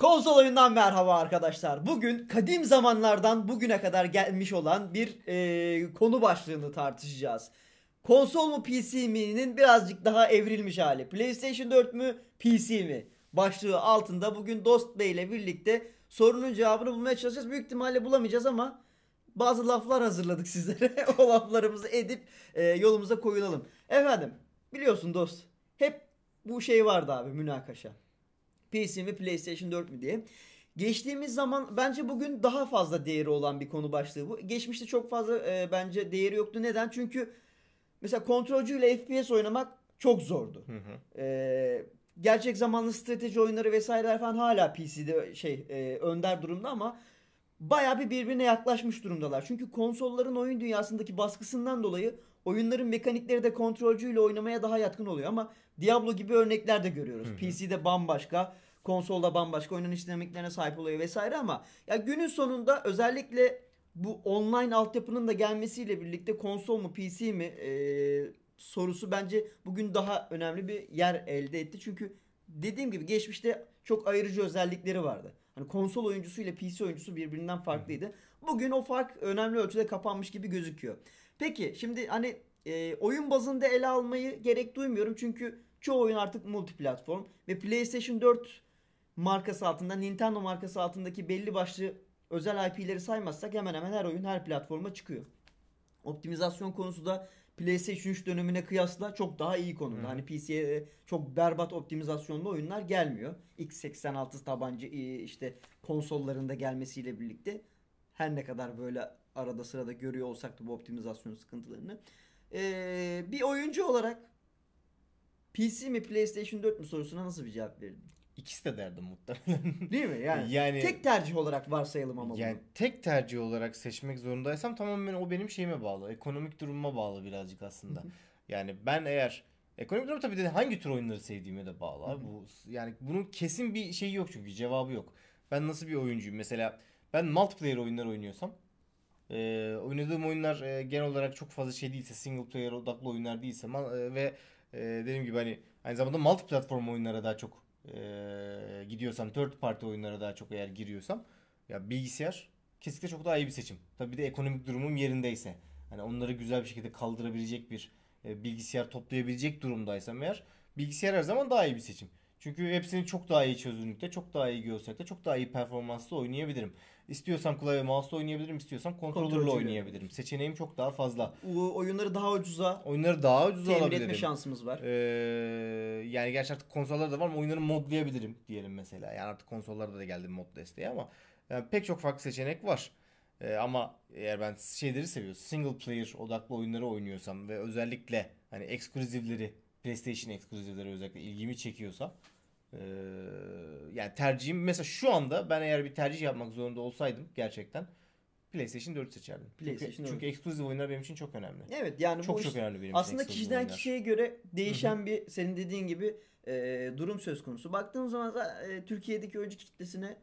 Konsol oyundan merhaba arkadaşlar. Bugün kadim zamanlardan bugüne kadar gelmiş olan bir e, konu başlığını tartışacağız. Konsol mu PC mi'nin birazcık daha evrilmiş hali. PlayStation 4 mü PC mi? Başlığı altında bugün Dost Bey ile birlikte sorunun cevabını bulmaya çalışacağız. Büyük ihtimalle bulamayacağız ama bazı laflar hazırladık sizlere. o laflarımızı edip e, yolumuza koyulalım. Efendim biliyorsun dost hep bu şey vardı abi münakaşa. PC mi PlayStation 4 mü diye. Geçtiğimiz zaman bence bugün daha fazla değeri olan bir konu başlığı bu. Geçmişte çok fazla e, bence değeri yoktu. Neden? Çünkü mesela kontrolcüyle FPS oynamak çok zordu. Hı hı. E, gerçek zamanlı strateji oyunları vesaireler falan hala PC'de şey e, önder durumda ama bayağı bir birbirine yaklaşmış durumdalar. Çünkü konsolların oyun dünyasındaki baskısından dolayı oyunların mekanikleri de kontrolcüyle oynamaya daha yatkın oluyor ama Diablo gibi örnekler de görüyoruz. Hı hı. PC'de bambaşka Konsolda bambaşka oynanış dinamiklerine sahip oluyor vesaire ama ya günün sonunda özellikle bu online altyapının da gelmesiyle birlikte konsol mu PC mi e, sorusu bence bugün daha önemli bir yer elde etti. Çünkü dediğim gibi geçmişte çok ayırıcı özellikleri vardı. Hani konsol oyuncusu ile PC oyuncusu birbirinden farklıydı. Bugün o fark önemli ölçüde kapanmış gibi gözüküyor. Peki şimdi hani e, oyun bazında ele almayı gerek duymuyorum çünkü çoğu oyun artık multi platform ve PlayStation 4 markası altında, Nintendo markası altındaki belli başlı özel IP'leri saymazsak hemen hemen her oyun her platforma çıkıyor. Optimizasyon konusu da PlayStation 3 dönemine kıyasla çok daha iyi konumda. Hmm. Hani PC'ye çok berbat optimizasyonlu oyunlar gelmiyor. X86 tabancı e, işte konsollarında gelmesiyle birlikte her ne kadar böyle arada sırada görüyor olsak da bu optimizasyon sıkıntılarını. Ee, bir oyuncu olarak PC mi PlayStation 4 mü sorusuna nasıl bir cevap verirdin? İkisi de derdim muhtemelen. Değil mi? Yani, yani tek tercih olarak varsayalım ama Yani bunu. tek tercih olarak seçmek zorundaysam tamamen o benim şeyime bağlı. Ekonomik durumuma bağlı birazcık aslında. yani ben eğer ekonomik durum tabii de hangi tür oyunları sevdiğime de bağlı. Bu yani bunun kesin bir şeyi yok çünkü cevabı yok. Ben nasıl bir oyuncuyum? Mesela ben multiplayer oyunlar oynuyorsam e, oynadığım oyunlar e, genel olarak çok fazla şey değilse single player odaklı oyunlar değilse e, ve e, dediğim gibi hani aynı zamanda multi platform oyunlara daha çok e, gidiyorsam third party oyunlara daha çok eğer giriyorsam ya bilgisayar kesinlikle çok daha iyi bir seçim. Tabii bir de ekonomik durumum yerindeyse. Hani onları güzel bir şekilde kaldırabilecek bir e, bilgisayar toplayabilecek durumdaysam eğer bilgisayar her zaman daha iyi bir seçim. Çünkü hepsini çok daha iyi çözünürlükte, çok daha iyi görsellikte, çok daha iyi performansla oynayabilirim. İstiyorsam klavye mouse'la oynayabilirim, istiyorsam kontrolörle oynayabilirim. Seçeneğim çok daha fazla. O, oyunları daha ucuza. Oyunları daha ucuza temin alabilirim. etme şansımız var. Ee, yani gerçi artık konsollarda da var ama oyunları modlayabilirim diyelim mesela. Yani artık konsollarda da geldi mod desteği ama yani e, pek çok farklı seçenek var. Ee, ama eğer ben şeyleri seviyorsam, single player odaklı oyunları oynuyorsam ve özellikle hani ekskluzivleri PlayStation ekskluzivleri özellikle ilgimi çekiyorsa ee, yani tercihim mesela şu anda ben eğer bir tercih yapmak zorunda olsaydım gerçekten PlayStation 4 seçerdim. PlayStation çünkü, 4. çünkü ekskluziv oyunlar benim için çok önemli. Evet yani çok bu çok işte, önemli benim Aslında kişiden oyunlar. kişiye göre değişen bir senin dediğin gibi e, durum söz konusu. Baktığın zaman da, e, Türkiye'deki oyuncu kitlesine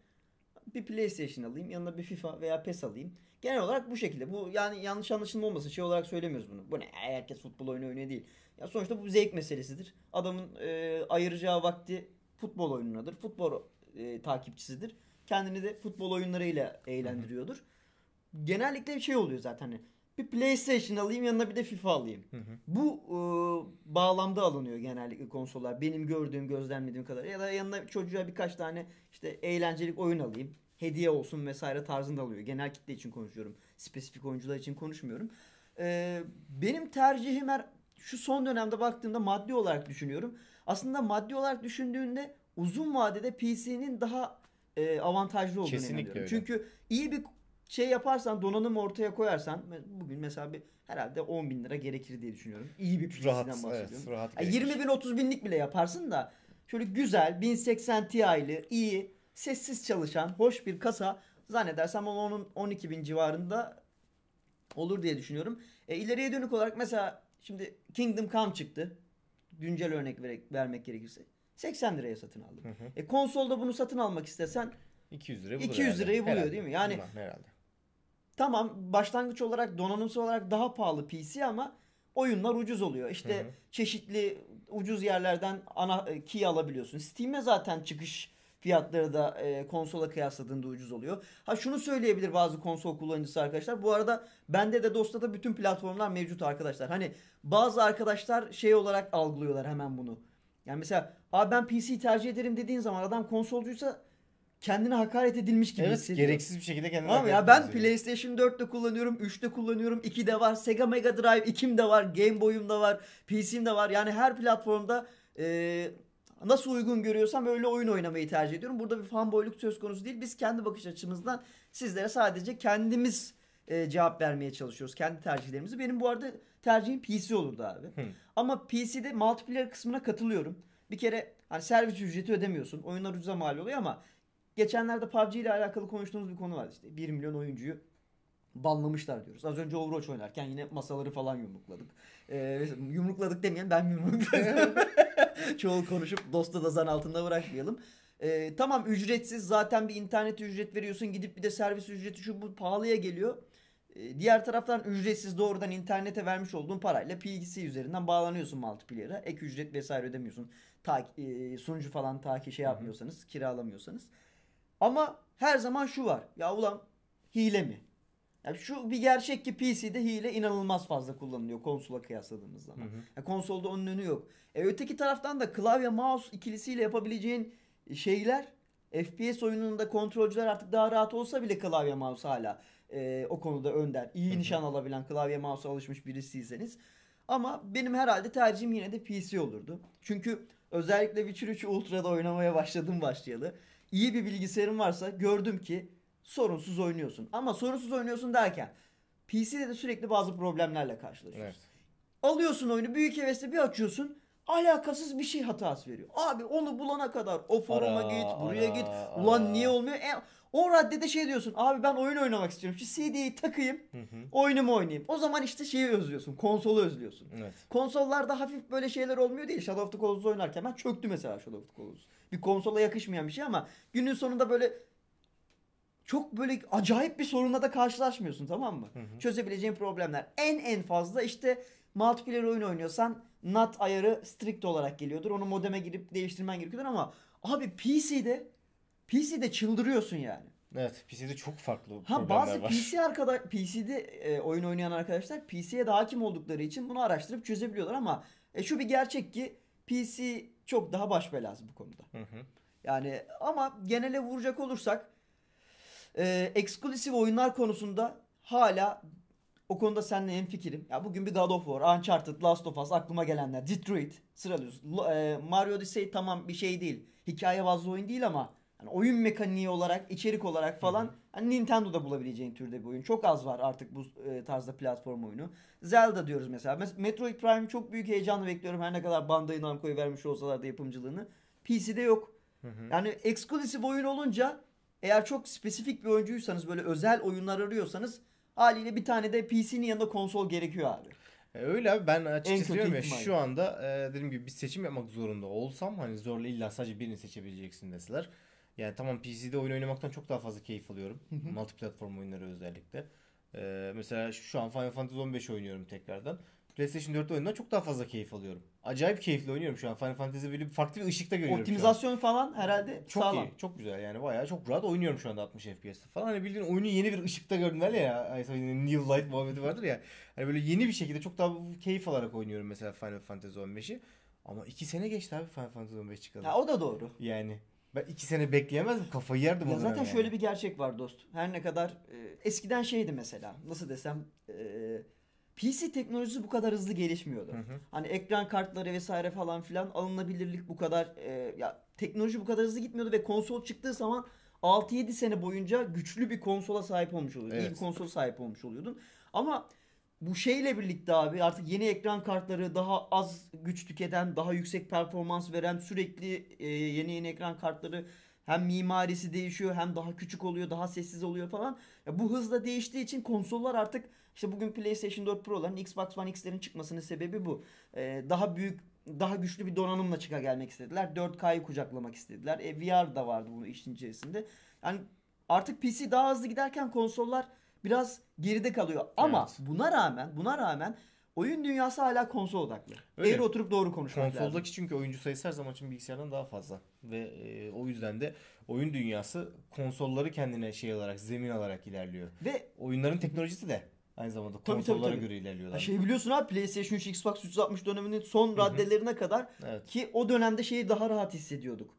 bir PlayStation alayım, yanına bir FIFA veya PES alayım. Genel olarak bu şekilde. Bu yani yanlış anlaşılma olmasın. Şey olarak söylemiyoruz bunu. Bu ne? Herkes futbol oyunu oynuyor değil. Ya sonuçta bu zevk meselesidir. Adamın e, ayıracağı vakti futbol oyununadır. Futbol e, takipçisidir. Kendini de futbol oyunlarıyla eğlendiriyordur. Hı-hı. Genellikle bir şey oluyor zaten. Hani bir PlayStation alayım yanına bir de FIFA alayım. Hı hı. Bu e, bağlamda alınıyor genellikle konsollar. Benim gördüğüm, gözlemlediğim kadar. Ya da yanına çocuğa birkaç tane işte eğlencelik oyun alayım. Hediye olsun vesaire tarzında alıyor. Genel kitle için konuşuyorum. Spesifik oyuncular için konuşmuyorum. E, benim tercihim her şu son dönemde baktığımda maddi olarak düşünüyorum. Aslında maddi olarak düşündüğünde uzun vadede PC'nin daha e, avantajlı olduğunu Kesinlikle inanıyorum. Çünkü iyi bir şey yaparsan donanım ortaya koyarsan bugün mesela bir herhalde 10 bin lira gerekir diye düşünüyorum. İyi bir PC'den rahat, bahsediyorum. Evet, rahat yani 20 bin 30 binlik bile yaparsın da şöyle güzel 1080 Ti'li iyi sessiz çalışan hoş bir kasa zannedersem onun 12 bin civarında olur diye düşünüyorum. E, ileriye dönük olarak mesela Şimdi Kingdom Come çıktı. Güncel örnek vermek gerekirse. 80 liraya satın aldım. Hı hı. E konsolda bunu satın almak istesen 200 lirayı buluyor. 200 lirayı buluyor herhalde. değil mi? Yani Bundan, herhalde. Tamam başlangıç olarak donanımsal olarak daha pahalı PC ama oyunlar ucuz oluyor. İşte hı hı. çeşitli ucuz yerlerden ana e, key alabiliyorsun. Steam'e zaten çıkış Fiyatları da e, konsola kıyasladığında ucuz oluyor. Ha şunu söyleyebilir bazı konsol kullanıcısı arkadaşlar. Bu arada bende de Dost'ta da bütün platformlar mevcut arkadaşlar. Hani bazı arkadaşlar şey olarak algılıyorlar hemen bunu. Yani mesela abi ben PC tercih ederim dediğin zaman adam konsolcuysa kendine hakaret edilmiş gibi evet, hissediyor. gereksiz bir şekilde kendine Ama ya ben ediyor. PlayStation 4'te kullanıyorum, 3'te kullanıyorum, 2'de var, Sega Mega Drive 2'm de var, Game Boy'um da var, PC'm de var. Yani her platformda e, nasıl uygun görüyorsam öyle oyun oynamayı tercih ediyorum. Burada bir fanboyluk söz konusu değil. Biz kendi bakış açımızdan sizlere sadece kendimiz e, cevap vermeye çalışıyoruz. Kendi tercihlerimizi. Benim bu arada tercihim PC olurdu abi. Hmm. Ama PC'de multiplayer kısmına katılıyorum. Bir kere hani servis ücreti ödemiyorsun. Oyunlar ucuza mal oluyor ama geçenlerde PUBG ile alakalı konuştuğumuz bir konu var işte. 1 milyon oyuncuyu banlamışlar diyoruz. Az önce Overwatch oynarken yine masaları falan yumrukladık. Ee, yumrukladık demeyen ben yumrukladım. Çoğu konuşup dostu da zan altında uğraşmayalım. Ee, tamam ücretsiz zaten bir internet ücret veriyorsun gidip bir de servis ücreti şu bu pahalıya geliyor. Ee, diğer taraftan ücretsiz doğrudan internete vermiş olduğun parayla PLC üzerinden bağlanıyorsun multiplayer'a. Ek ücret vesaire ödemiyorsun. Ta, e, sunucu falan takip şey yapmıyorsanız kiralamıyorsanız. Ama her zaman şu var. Ya ulan hile mi? Yani şu bir gerçek ki PC'de hile inanılmaz fazla kullanılıyor konsola kıyasladığımız zaman. Hı hı. Yani konsolda onun önü yok. E, öteki taraftan da klavye mouse ikilisiyle yapabileceğin şeyler FPS oyununda kontrolcüler artık daha rahat olsa bile klavye mouse hala e, o konuda önder. İyi hı hı. nişan alabilen klavye mouse alışmış birisiyseniz. Ama benim herhalde tercihim yine de PC olurdu. Çünkü özellikle Witcher 3 Ultra'da oynamaya başladım başlayalı. İyi bir bilgisayarım varsa gördüm ki sorunsuz oynuyorsun. Ama sorunsuz oynuyorsun derken PC'de de sürekli bazı problemlerle karşılaşıyorsun. Evet. Alıyorsun oyunu büyük hevesle bir açıyorsun alakasız bir şey hatası veriyor. Abi onu bulana kadar o foruma ara, git, buraya ara, git. Ulan ara. niye olmuyor? E, o raddede şey diyorsun. Abi ben oyun oynamak istiyorum. Şu CD'yi takayım. Hı hı. Oyunumu oynayayım. O zaman işte şeyi özlüyorsun. Konsolu özlüyorsun. Evet. Konsollarda hafif böyle şeyler olmuyor değil. Shadow of the Colossus oynarken ben çöktü mesela Shadow of the Colossus. Bir konsola yakışmayan bir şey ama günün sonunda böyle çok böyle acayip bir sorunla da karşılaşmıyorsun tamam mı? Hı hı. Çözebileceğin problemler. En en fazla işte multiplayer oyun oynuyorsan NAT ayarı strict olarak geliyordur. Onu modeme girip değiştirmen gerekiyordur ama abi PC'de PC'de çıldırıyorsun yani. Evet, PC'de çok farklı ha, problemler bazı var. PC arkada PC'de e, oyun oynayan arkadaşlar PC'ye daha hakim oldukları için bunu araştırıp çözebiliyorlar ama e, şu bir gerçek ki PC çok daha baş belası bu konuda. Hı hı. Yani ama genele vuracak olursak e, eksklusif oyunlar konusunda hala o konuda seninle en fikirim. Ya bugün bir God of War, Uncharted, Last of Us aklıma gelenler. Detroit sıralıyoruz. E, Mario Odyssey tamam bir şey değil. Hikaye bazlı oyun değil ama yani oyun mekaniği olarak, içerik olarak falan yani Nintendo'da bulabileceğin türde bir oyun. Çok az var artık bu e, tarzda platform oyunu. Zelda diyoruz mesela. Mes- Metroid Prime çok büyük heyecanla bekliyorum. Her ne kadar Bandai Namco'ya vermiş olsalar da yapımcılığını. PC'de yok. Hı hı. Yani eksklusif oyun olunca eğer çok spesifik bir oyuncuysanız böyle özel oyunlar arıyorsanız haliyle bir tane de PC'nin yanında konsol gerekiyor abi. E, öyle abi ben açıkçası diyorum ya şu anda e, dediğim gibi bir seçim yapmak zorunda olsam hani zorla illa sadece birini seçebileceksin deseler. Yani tamam PC'de oyun oynamaktan çok daha fazla keyif alıyorum. Multi platform oyunları özellikle. E, mesela şu an Final Fantasy 15 oynuyorum tekrardan. PlayStation 4 oyundan çok daha fazla keyif alıyorum. Acayip keyifli oynuyorum şu an. Final Fantasy böyle farklı bir ışıkta görüyorum. Optimizasyon falan herhalde çok sağlam. iyi. Çok güzel yani bayağı çok rahat oynuyorum şu anda 60 FPS'te falan. Hani bildiğin oyunu yeni bir ışıkta gördüm öyle ya. Hani Neil Light muhabbeti vardır ya. Hani böyle yeni bir şekilde çok daha keyif alarak oynuyorum mesela Final Fantasy 15'i. Ama 2 sene geçti abi Final Fantasy 15 çıkalı. Ha o da doğru. Yani ben 2 sene bekleyemezdim kafayı yerdim. Ya zaten yani. şöyle bir gerçek var dost. Her ne kadar e, eskiden şeydi mesela nasıl desem... E, PC teknolojisi bu kadar hızlı gelişmiyordu. Hı hı. Hani ekran kartları vesaire falan filan alınabilirlik bu kadar e, ya teknoloji bu kadar hızlı gitmiyordu ve konsol çıktığı zaman 6-7 sene boyunca güçlü bir konsola sahip olmuş oluyordun. Evet. İyi bir konsola sahip olmuş oluyordun. Ama bu şeyle birlikte abi artık yeni ekran kartları daha az güç tüketen, daha yüksek performans veren, sürekli e, yeni yeni ekran kartları hem mimarisi değişiyor hem daha küçük oluyor daha sessiz oluyor falan. Ya bu hızla değiştiği için konsollar artık işte bugün PlayStation 4 Pro'ların Xbox One X'lerin çıkmasının sebebi bu. Ee, daha büyük daha güçlü bir donanımla çıka gelmek istediler. 4K'yı kucaklamak istediler. E, VR da vardı bunun işin içerisinde. Yani artık PC daha hızlı giderken konsollar biraz geride kalıyor. Ama evet. buna rağmen buna rağmen oyun dünyası hala konsol odaklı. Öyle. Eğri oturup doğru konuşmak Konsoldaki lazım. Konsoldaki çünkü oyuncu sayısı her zaman için bilgisayardan daha fazla. Ve e, o yüzden de oyun dünyası konsolları kendine şey olarak, zemin olarak ilerliyor. Ve oyunların teknolojisi de aynı zamanda konsollara tabii, tabii. göre ilerliyorlar. Şey biliyorsun abi PlayStation 3, Xbox 360 döneminin son Hı-hı. raddelerine kadar evet. ki o dönemde şeyi daha rahat hissediyorduk.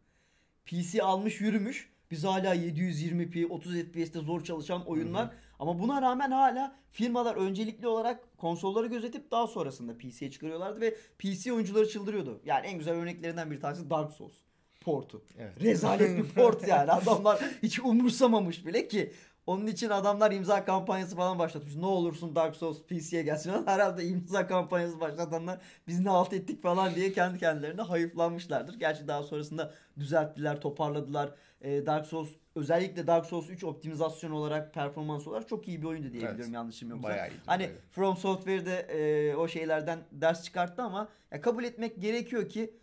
PC almış yürümüş biz hala 720p 30 FPS'te zor çalışan oyunlar Hı-hı. ama buna rağmen hala firmalar öncelikli olarak konsolları gözetip daha sonrasında PC'ye çıkarıyorlardı ve PC oyuncuları çıldırıyordu. Yani en güzel örneklerinden bir tanesi Dark Souls portu. Evet. Rezalet bir port yani. Adamlar hiç umursamamış bile ki onun için adamlar imza kampanyası falan başlatmış. Ne olursun Dark Souls PC'ye gelsin. Herhalde imza kampanyası başlatanlar biz ne alt ettik falan diye kendi kendilerine hayıflanmışlardır. Gerçi daha sonrasında düzelttiler, toparladılar. Ee, Dark Souls özellikle Dark Souls 3 optimizasyon olarak, performans olarak çok iyi bir oyundu diyebiliyorum evet. yanlışım yoksa. Bayağı iyiydi, hani bayağı. From Software de e, o şeylerden ders çıkarttı ama ya kabul etmek gerekiyor ki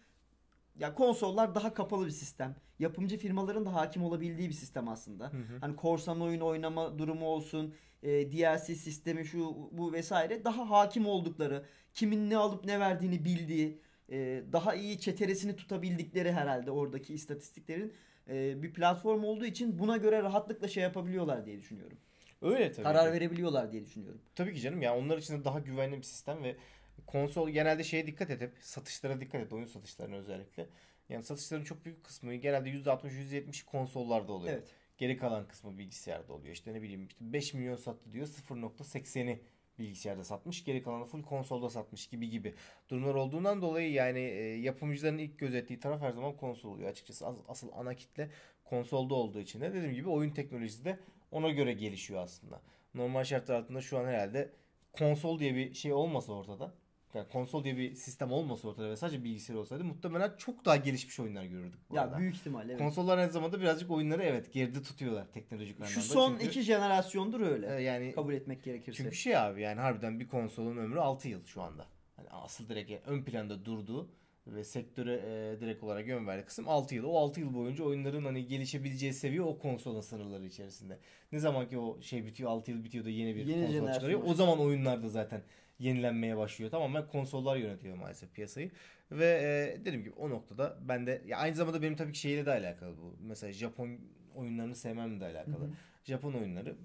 ya konsollar daha kapalı bir sistem. Yapımcı firmaların da hakim olabildiği bir sistem aslında. Hı hı. Hani korsan oyun oynama durumu olsun, e, DLC sistemi şu bu vesaire daha hakim oldukları, kimin ne alıp ne verdiğini bildiği, e, daha iyi çeteresini tutabildikleri herhalde oradaki istatistiklerin e, bir platform olduğu için buna göre rahatlıkla şey yapabiliyorlar diye düşünüyorum. Öyle tabii. Karar ki. verebiliyorlar diye düşünüyorum. Tabii ki canım yani onlar için de daha güvenli bir sistem ve konsol genelde şeye dikkat edip satışlara dikkat et oyun satışlarına özellikle. Yani satışların çok büyük kısmı genelde %60-%70 konsollarda oluyor. Evet. Geri kalan kısmı bilgisayarda oluyor. İşte ne bileyim işte 5 milyon sattı diyor 0.80'i bilgisayarda satmış. Geri kalanı full konsolda satmış gibi gibi durumlar olduğundan dolayı yani e, yapımcıların ilk gözettiği taraf her zaman konsol oluyor açıkçası. As- asıl ana kitle konsolda olduğu için de dediğim gibi oyun teknolojisi de ona göre gelişiyor aslında. Normal şartlar altında şu an herhalde konsol diye bir şey olmasa ortada yani konsol diye bir sistem olmasa ortada ve sadece bilgisayar olsaydı muhtemelen çok daha gelişmiş oyunlar görürdük. Bu ya arada. büyük ihtimalle evet. Konsollar aynı zamanda birazcık oyunları evet geride tutuyorlar teknolojik anlamda. Şu son çünkü, iki jenerasyondur öyle. E, yani kabul etmek gerekirse. Çünkü şey abi yani harbiden bir konsolun ömrü 6 yıl şu anda. Hani asıl direkt ön planda durduğu ve sektöre e, direkt olarak yön verdi kısım 6 yıl. O 6 yıl boyunca oyunların hani gelişebileceği seviye o konsolun sınırları içerisinde. Ne zaman ki o şey bitiyor 6 yıl bitiyor da yeni bir yeni konsol çıkarıyor. O zaman oyunlar da zaten yenilenmeye başlıyor. Tamamen konsollar yönetiyor maalesef piyasayı. Ve e, dediğim gibi o noktada ben de ya aynı zamanda benim tabii ki şeyle de alakalı bu. Mesela Japon oyunlarını sevmemle de alakalı. Hı hı. Japon oyunları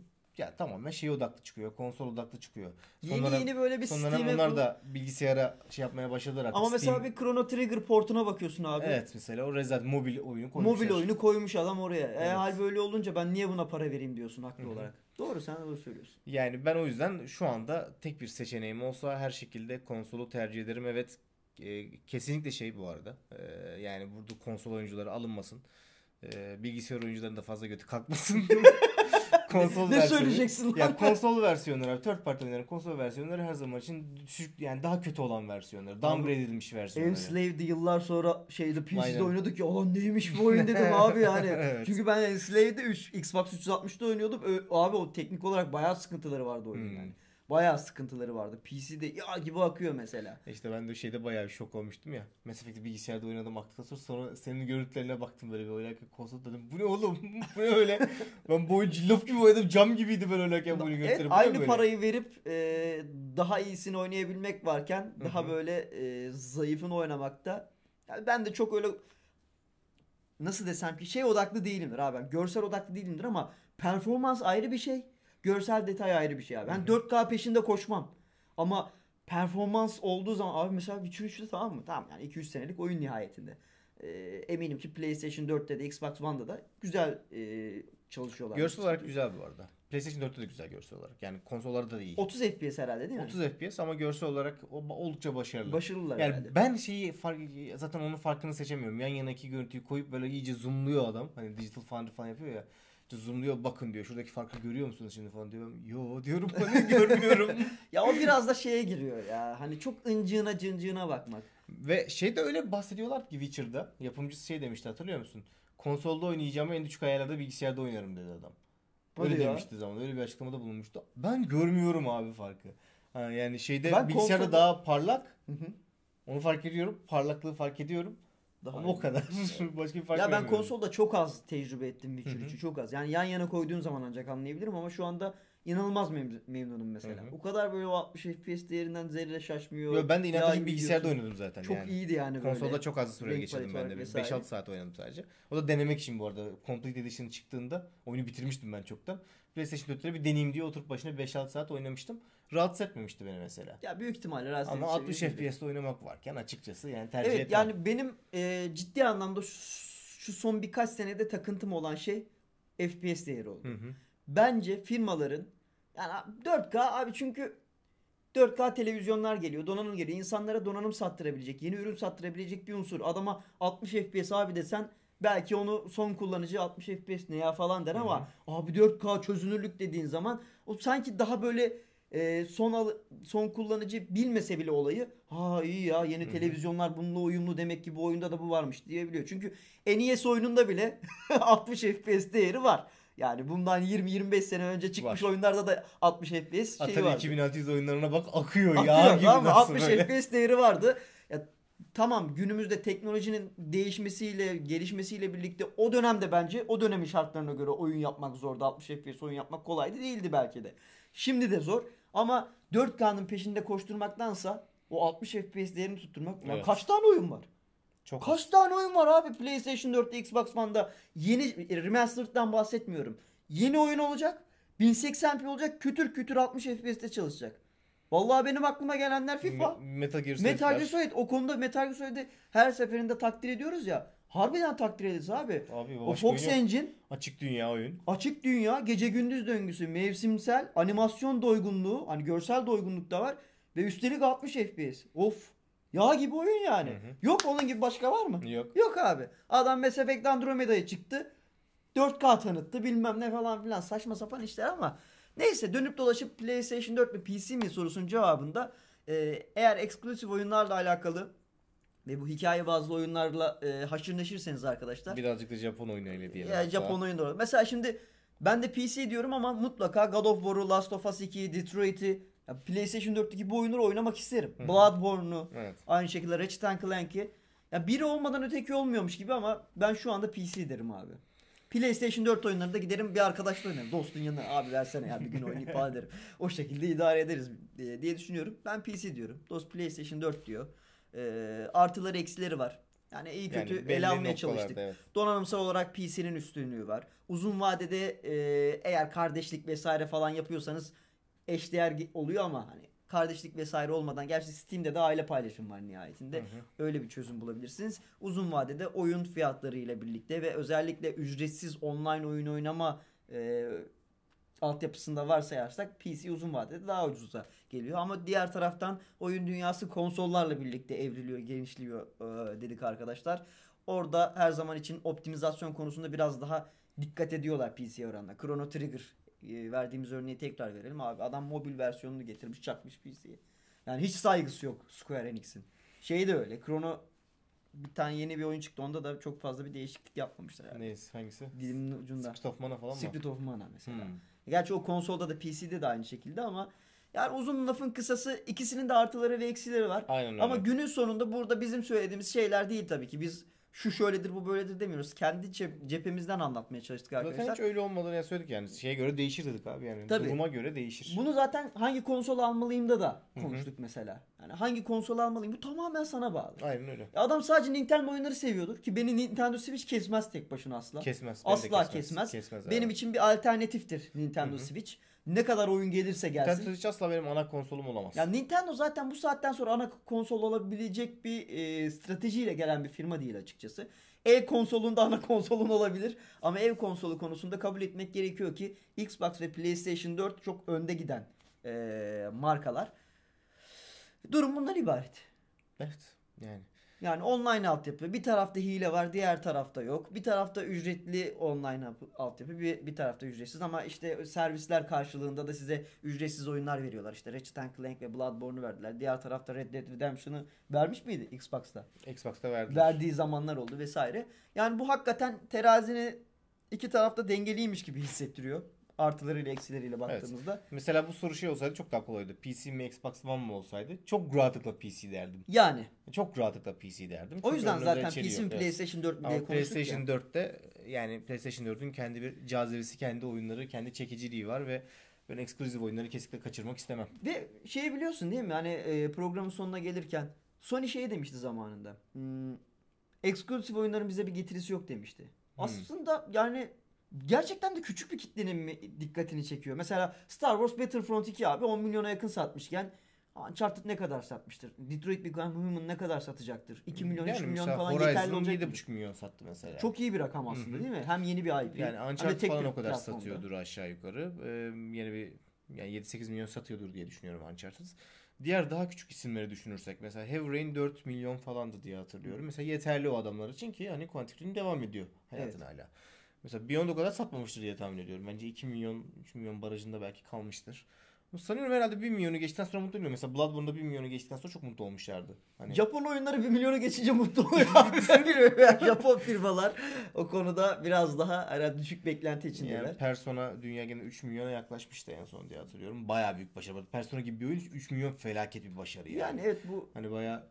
ya tamam, tamamen şey odaklı çıkıyor. Konsol odaklı çıkıyor. Yeni yeni böyle bir sonra onlar da bilgisayara şey yapmaya başladılar artık. Ama mesela bir Chrono Trigger portuna bakıyorsun abi. Evet mesela o rezalet mobil oyunu koymuşlar. Mobil oyunu koymuş adam oraya. E, evet. E, hal böyle olunca ben niye buna para vereyim diyorsun haklı Hı-hı. olarak. Doğru sen doğru söylüyorsun. Yani ben o yüzden şu anda tek bir seçeneğim olsa her şekilde konsolu tercih ederim. Evet e, kesinlikle şey bu arada. E, yani burada konsol oyuncuları alınmasın. E, bilgisayar oyuncularının da fazla götü kalkmasın. konsol ne versiyonu, söyleyeceksin ya lan? Ya konsol versiyonları abi. Third party oyunların konsol versiyonları her zaman için düşük yani daha kötü olan versiyonları. Downgrade edilmiş versiyonları. Enslaved'i yıllar sonra şeyde PC'de Aynen. oynadık ya. Ulan neymiş bu oyun dedim abi yani. evet. Çünkü ben Enslaved'i 3, Xbox 360'da oynuyordum. abi o teknik olarak bayağı sıkıntıları vardı oyunun hmm. yani bayağı sıkıntıları vardı. PC'de ya gibi akıyor mesela. E işte ben de şeyde bayağı bir şok olmuştum ya. Mass Effect'i bilgisayarda oynadım aktıktan sonra, sonra senin görüntülerine baktım böyle bir oynarken konsol dedim. Bu ne oğlum? bu ne öyle? ben boyu cillop gibi oynadım. Cam gibiydi ben oynarken bu görüntülerim. Evet, aynı böyle? parayı verip e, daha iyisini oynayabilmek varken daha böyle e, zayıfını oynamakta. Yani ben de çok öyle nasıl desem ki şey odaklı değilimdir abi Görsel odaklı değilimdir ama performans ayrı bir şey. Görsel detay ayrı bir şey abi. Ben 4K peşinde koşmam. Ama performans olduğu zaman abi mesela Witcher 3'te tamam mı? Tamam yani 200 senelik oyun nihayetinde. Ee, eminim ki PlayStation 4'te de Xbox One'da da güzel e, çalışıyorlar. Görsel olarak güzel bu arada. PlayStation 4'te de güzel görsel olarak. Yani konsollarda da iyi. 30 FPS herhalde değil mi? 30 FPS ama görsel olarak oldukça başarılı. Başarılılar yani herhalde. Ben şeyi fark, zaten onun farkını seçemiyorum. Yan yana iki görüntüyü koyup böyle iyice zoomluyor adam. Hani Digital Foundry falan yapıyor ya. İşte zoomluyor bakın diyor. Şuradaki farkı görüyor musunuz şimdi falan diyorum. Yo diyorum ben hani görmüyorum. ya o biraz da şeye giriyor ya. Hani çok ıncığına cıncığına bakmak. Ve şey de öyle bahsediyorlar ki Witcher'da. Yapımcısı şey demişti hatırlıyor musun? Konsolda oynayacağım en düşük ayarlarda bilgisayarda oynarım dedi adam. Öyle Hadi demişti ya. zaman. Öyle bir açıklamada bulunmuştu. Ben görmüyorum abi farkı. yani şeyde ben bilgisayarda konsolda... daha parlak. Hı hı. Onu fark ediyorum. Parlaklığı fark ediyorum. Daha Ama o kadar. Başka bir fark Ya ben konsolda çok az tecrübe ettim Witcher 3'ü çok az. Yani yan yana koyduğun zaman ancak anlayabilirim ama şu anda inanılmaz mem- memnunum mesela. Hı hı. O kadar böyle o 60 FPS değerinden zerre şaşmıyor. Yo, ben de inatlaşım bilgisayarda oynadım zaten. Çok yani. iyiydi yani böyle. Konsolda çok az süre geçirdim ben de. 5-6 saat oynadım sadece. O da denemek için bu arada. Complete Edition çıktığında oyunu bitirmiştim ben çoktan. PlayStation 4'te bir deneyim diye oturup başına 5-6 saat oynamıştım. Rahatsız etmemişti beni mesela. Ya büyük ihtimalle rahatsız Ama 60 FPS'te oynamak varken açıkçası yani tercih evet, etmem. Evet yani benim e, ciddi anlamda şu, şu son birkaç senede takıntım olan şey FPS değeri oldu. Hı hı bence firmaların yani 4K abi çünkü 4K televizyonlar geliyor, donanım geliyor. İnsanlara donanım sattırabilecek, yeni ürün sattırabilecek bir unsur. Adama 60 FPS abi desen belki onu son kullanıcı 60 FPS ne ya falan der ama hı abi 4K çözünürlük dediğin zaman o sanki daha böyle e, son al- son kullanıcı bilmese bile olayı ha iyi ya yeni hı televizyonlar bununla uyumlu demek ki bu oyunda da bu varmış diyebiliyor. Çünkü NES oyununda bile 60 FPS değeri var. Yani bundan 20-25 sene önce çıkmış var. oyunlarda da 60 FPS şeyi Atari vardı. 2600 oyunlarına bak akıyor, akıyor ya gibi tamam, 60 böyle. FPS değeri vardı. Ya, tamam günümüzde teknolojinin değişmesiyle, gelişmesiyle birlikte o dönemde bence o dönemin şartlarına göre oyun yapmak zordu. 60 FPS oyun yapmak kolaydı değildi belki de. Şimdi de zor ama 4K'nın peşinde koşturmaktansa o 60 FPS değerini tutturmak. Evet. Ya kaç tane oyun var? Çok Kaç az. tane oyun var abi PlayStation 4'te Xbox One'da. Yeni remastered'dan bahsetmiyorum. Yeni oyun olacak. 1080p olacak. Kütür kütür 60 FPS'te çalışacak. Vallahi benim aklıma gelenler FIFA. Metal Gear Solid. Metal Gear Solid. O konuda Metal Gear Solid'i her seferinde takdir ediyoruz ya. Harbiden takdir ederiz abi. abi o Fox Engine. Açık dünya oyun. Açık dünya, gece gündüz döngüsü, mevsimsel, animasyon doygunluğu, hani görsel doygunluk da var. Ve üstelik 60 FPS. Of. Yağ gibi oyun yani. Hı hı. Yok onun gibi başka var mı? Yok. Yok abi. Adam Mass Effect Andromeda'ya çıktı. 4K tanıttı bilmem ne falan filan saçma sapan işler ama neyse dönüp dolaşıp PlayStation 4 mi PC mi sorusunun cevabında e, eğer eksklusif oyunlarla alakalı ve bu hikaye bazlı oyunlarla e, haşır neşirseniz arkadaşlar. Birazcık da Japon oyunu ile diyelim. Ya, Japon oyunu da Mesela şimdi ben de PC diyorum ama mutlaka God of War'u, Last of Us 2'yi, Detroit'i ya PlayStation 4'teki bu oyunları oynamak isterim. Bloodborne'u, evet. aynı şekilde Ratchet Clank'i. Ya biri olmadan öteki olmuyormuş gibi ama ben şu anda PC derim abi. PlayStation 4 oyunlarında giderim bir arkadaşla oynarım. Dostun yanına abi versene ya bir gün oynayıp falan derim. O şekilde idare ederiz diye, diye düşünüyorum. Ben PC diyorum. Dost PlayStation 4 diyor. Ee, artıları eksileri var. Yani iyi kötü yani ele almaya çalıştık. Evet. Donanımsal olarak PC'nin üstünlüğü var. Uzun vadede e, eğer kardeşlik vesaire falan yapıyorsanız eşdeğer oluyor ama hani kardeşlik vesaire olmadan gerçi Steam'de de aile paylaşım var nihayetinde. Hı hı. Öyle bir çözüm bulabilirsiniz. Uzun vadede oyun fiyatları ile birlikte ve özellikle ücretsiz online oyun oynama e, altyapısında varsayarsak PC uzun vadede daha ucuza geliyor. Ama diğer taraftan oyun dünyası konsollarla birlikte evriliyor, genişliyor e, dedik arkadaşlar. Orada her zaman için optimizasyon konusunda biraz daha dikkat ediyorlar PC oranla. Chrono Trigger ee, verdiğimiz örneği tekrar verelim. Abi adam mobil versiyonunu getirmiş çakmış PC'ye. Yani hiç saygısı yok Square Enix'in. Şey de öyle. Chrono bir tane yeni bir oyun çıktı. Onda da çok fazla bir değişiklik yapmamışlar. Yani. Neyse hangisi? Dilimin ucunda. Secret of Mana falan mı? Secret of Mana mesela. Hmm. Gerçi o konsolda da PC'de de aynı şekilde ama yani uzun lafın kısası ikisinin de artıları ve eksileri var. Aynen öyle. Ama günün sonunda burada bizim söylediğimiz şeyler değil tabii ki. Biz şu şöyledir bu böyledir demiyoruz. Kendi cep, cephemizden anlatmaya çalıştık arkadaşlar. Zaten hiç öyle olmadığını ya söyledik yani. Şeye göre değişir dedik abi yani. Tabii. Duruma göre değişir. Bunu zaten hangi konsol almalıyım da da konuştuk Hı-hı. mesela. Yani hangi konsol almalıyım bu tamamen sana bağlı. Aynen öyle. adam sadece Nintendo oyunları seviyordur ki beni Nintendo Switch kesmez tek başına asla. Kesmez. Asla kesmez. kesmez. kesmez Benim için bir alternatiftir Nintendo Hı-hı. Switch. Ne kadar oyun gelirse gelsin. Nintendo Switch asla benim ana konsolum olamaz. Ya Nintendo zaten bu saatten sonra ana konsol olabilecek bir e, stratejiyle gelen bir firma değil açıkçası. Ev konsolunda ana konsolun olabilir ama ev konsolu konusunda kabul etmek gerekiyor ki Xbox ve PlayStation 4 çok önde giden e, markalar. Durum bundan ibaret. Evet yani. Yani online altyapı bir tarafta hile var diğer tarafta yok. Bir tarafta ücretli online altyapı bir, bir tarafta ücretsiz ama işte servisler karşılığında da size ücretsiz oyunlar veriyorlar. İşte Ratchet Clank ve Bloodborne'u verdiler. Diğer tarafta Red Dead Redemption'ı vermiş miydi Xbox'ta? Xbox'ta verdiler. Verdiği zamanlar oldu vesaire. Yani bu hakikaten terazini iki tarafta dengeliymiş gibi hissettiriyor artılarıyla eksileriyle baktığımızda. Evet. Mesela bu soru şey olsaydı çok daha kolaydı. PC mi Xbox One mı olsaydı çok rahatlıkla PC derdim. Yani. Çok rahatlıkla PC derdim. O Çünkü yüzden zaten PC mi PlayStation 4 mü diye Ama PlayStation ya. 4'te yani PlayStation 4'ün kendi bir cazibesi, kendi oyunları, kendi çekiciliği var ve ben ekskluzif oyunları kesinlikle kaçırmak istemem. Ve şeyi biliyorsun değil mi? Hani programın sonuna gelirken Sony şey demişti zamanında. Hmm, ekskluzif oyunların bize bir getirisi yok demişti. Hmm. Aslında yani gerçekten de küçük bir kitlenin mi dikkatini çekiyor? Mesela Star Wars Battlefront 2 abi 10 milyona yakın satmışken Uncharted ne kadar satmıştır? Detroit Become Human ne kadar satacaktır? 2 milyon, yani 3 milyon falan yeterli olacak. 7,5 milyon sattı mesela. Çok iyi bir rakam aslında değil mi? Hem yeni bir IP. Yani Uncharted tek falan o kadar platformda. satıyordur aşağı yukarı. Ee, yeni bir yani 7-8 milyon satıyordur diye düşünüyorum Uncharted. Diğer daha küçük isimleri düşünürsek mesela Heavy Rain 4 milyon falandı diye hatırlıyorum. Mesela yeterli o adamlar için ki hani Quantic Dream devam ediyor hayatın evet. hala. Mesela Beyond o kadar satmamıştır diye tahmin ediyorum. Bence 2 milyon, 3 milyon barajında belki kalmıştır. Sanıyorum herhalde 1 milyonu geçtikten sonra mutlu oluyor. Mesela Bloodborne'da 1 milyonu geçtikten sonra çok mutlu olmuşlardı. Hani... Japon oyunları 1 milyonu geçince mutlu oluyor. Bilmiyorum yani Japon firmalar o konuda biraz daha herhalde düşük beklenti içindeler. Yani Persona dünya genelinde 3 milyona yaklaşmıştı en son diye hatırlıyorum. Baya büyük başarı. Persona gibi bir oyun 3 milyon felaket bir başarı yani. Yani evet bu. Hani baya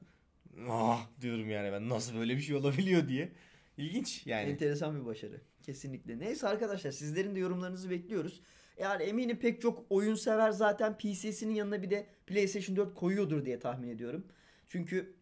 ah diyorum yani ben nasıl böyle bir şey olabiliyor diye. İlginç yani. Enteresan bir başarı. Kesinlikle. Neyse arkadaşlar sizlerin de yorumlarınızı bekliyoruz. Yani eminim pek çok oyun sever zaten PC'sinin yanına bir de PlayStation 4 koyuyordur diye tahmin ediyorum. Çünkü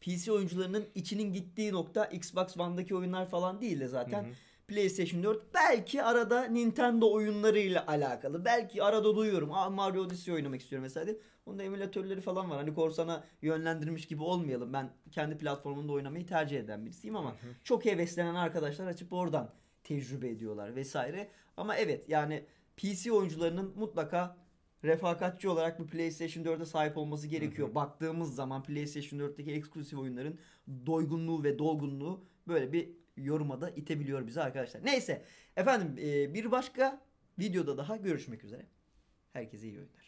PC oyuncularının içinin gittiği nokta Xbox One'daki oyunlar falan değil de zaten. Hı hı PlayStation 4 belki arada Nintendo oyunlarıyla alakalı. Belki arada duyuyorum. Aa, Mario Odyssey oynamak istiyorum mesela diye. onda da emülatörleri falan var. Hani korsana yönlendirmiş gibi olmayalım. Ben kendi platformumda oynamayı tercih eden birisiyim ama Hı-hı. çok heveslenen arkadaşlar açıp oradan tecrübe ediyorlar vesaire. Ama evet yani PC oyuncularının mutlaka refakatçi olarak bir PlayStation 4'e sahip olması gerekiyor. Hı hı. Baktığımız zaman PlayStation 4'teki eksklusif oyunların doygunluğu ve dolgunluğu böyle bir yoruma da itebiliyor bizi arkadaşlar. Neyse efendim e, bir başka videoda daha görüşmek üzere. Herkese iyi oyunlar.